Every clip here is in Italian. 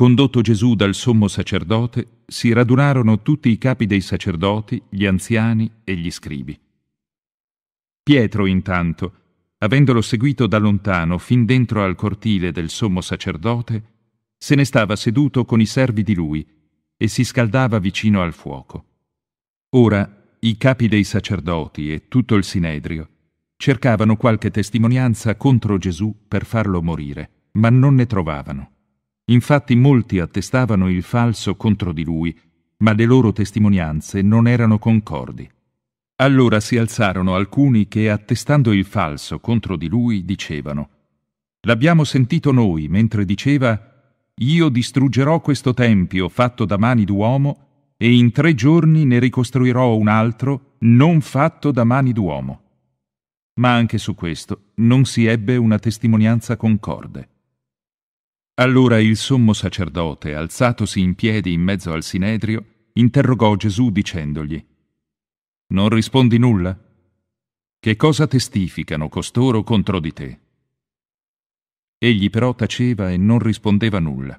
Condotto Gesù dal sommo sacerdote, si radunarono tutti i capi dei sacerdoti, gli anziani e gli scribi. Pietro, intanto, avendolo seguito da lontano fin dentro al cortile del sommo sacerdote, se ne stava seduto con i servi di lui e si scaldava vicino al fuoco. Ora i capi dei sacerdoti e tutto il sinedrio cercavano qualche testimonianza contro Gesù per farlo morire, ma non ne trovavano. Infatti molti attestavano il falso contro di lui, ma le loro testimonianze non erano concordi. Allora si alzarono alcuni che, attestando il falso contro di lui, dicevano L'abbiamo sentito noi mentre diceva Io distruggerò questo tempio fatto da mani d'uomo e in tre giorni ne ricostruirò un altro non fatto da mani d'uomo. Ma anche su questo non si ebbe una testimonianza concorde. Allora il sommo sacerdote, alzatosi in piedi in mezzo al sinedrio, interrogò Gesù dicendogli Non rispondi nulla? Che cosa testificano costoro contro di te? Egli però taceva e non rispondeva nulla.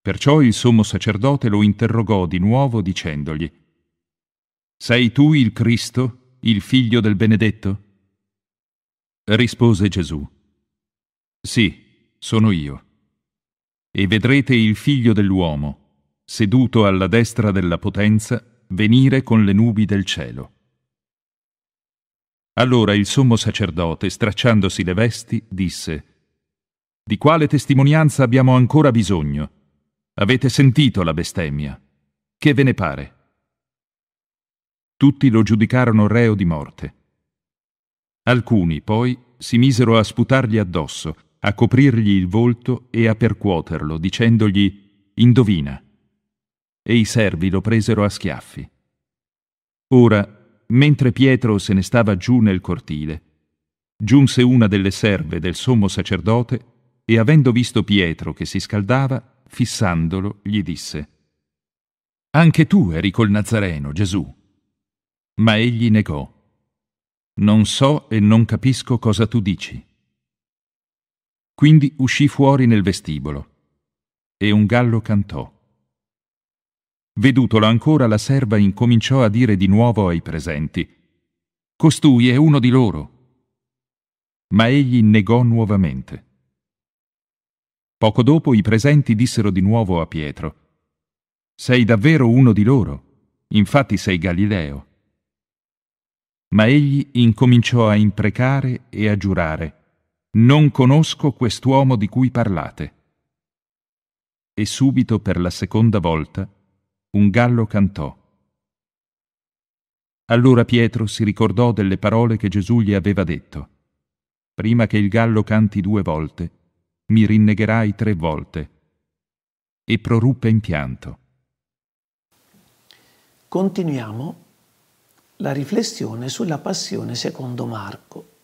Perciò il sommo sacerdote lo interrogò di nuovo dicendogli Sei tu il Cristo, il figlio del benedetto? Rispose Gesù Sì sono io. E vedrete il figlio dell'uomo, seduto alla destra della potenza, venire con le nubi del cielo. Allora il sommo sacerdote, stracciandosi le vesti, disse, Di quale testimonianza abbiamo ancora bisogno? Avete sentito la bestemmia. Che ve ne pare? Tutti lo giudicarono reo di morte. Alcuni, poi, si misero a sputargli addosso a coprirgli il volto e a percuoterlo, dicendogli Indovina. E i servi lo presero a schiaffi. Ora, mentre Pietro se ne stava giù nel cortile, giunse una delle serve del sommo sacerdote e, avendo visto Pietro che si scaldava, fissandolo, gli disse Anche tu eri col Nazareno, Gesù. Ma egli negò. Non so e non capisco cosa tu dici. Quindi uscì fuori nel vestibolo e un gallo cantò. Vedutolo ancora, la serva incominciò a dire di nuovo ai presenti, Costui è uno di loro. Ma egli negò nuovamente. Poco dopo i presenti dissero di nuovo a Pietro, Sei davvero uno di loro, infatti sei Galileo. Ma egli incominciò a imprecare e a giurare, non conosco quest'uomo di cui parlate. E subito per la seconda volta un gallo cantò. Allora Pietro si ricordò delle parole che Gesù gli aveva detto. Prima che il gallo canti due volte, mi rinnegherai tre volte. E proruppe in pianto. Continuiamo la riflessione sulla passione secondo Marco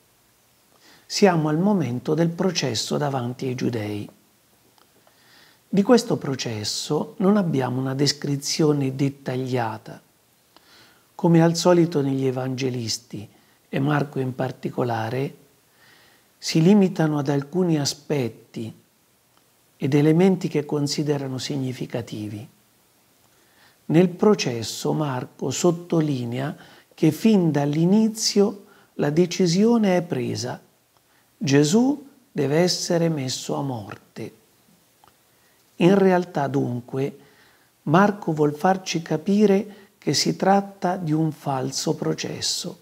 siamo al momento del processo davanti ai giudei. Di questo processo non abbiamo una descrizione dettagliata. Come al solito negli evangelisti, e Marco in particolare, si limitano ad alcuni aspetti ed elementi che considerano significativi. Nel processo Marco sottolinea che fin dall'inizio la decisione è presa Gesù deve essere messo a morte. In realtà dunque Marco vuol farci capire che si tratta di un falso processo.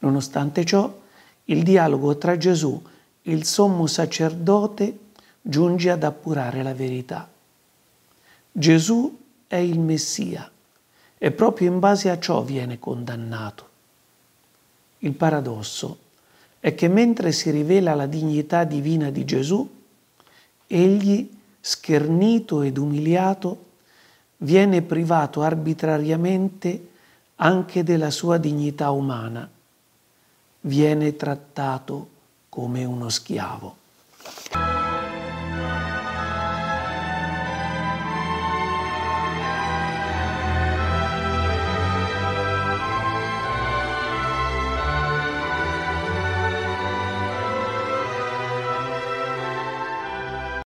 Nonostante ciò, il dialogo tra Gesù e il sommo sacerdote giunge ad appurare la verità. Gesù è il Messia e proprio in base a ciò viene condannato. Il paradosso è che mentre si rivela la dignità divina di Gesù, egli, schernito ed umiliato, viene privato arbitrariamente anche della sua dignità umana, viene trattato come uno schiavo.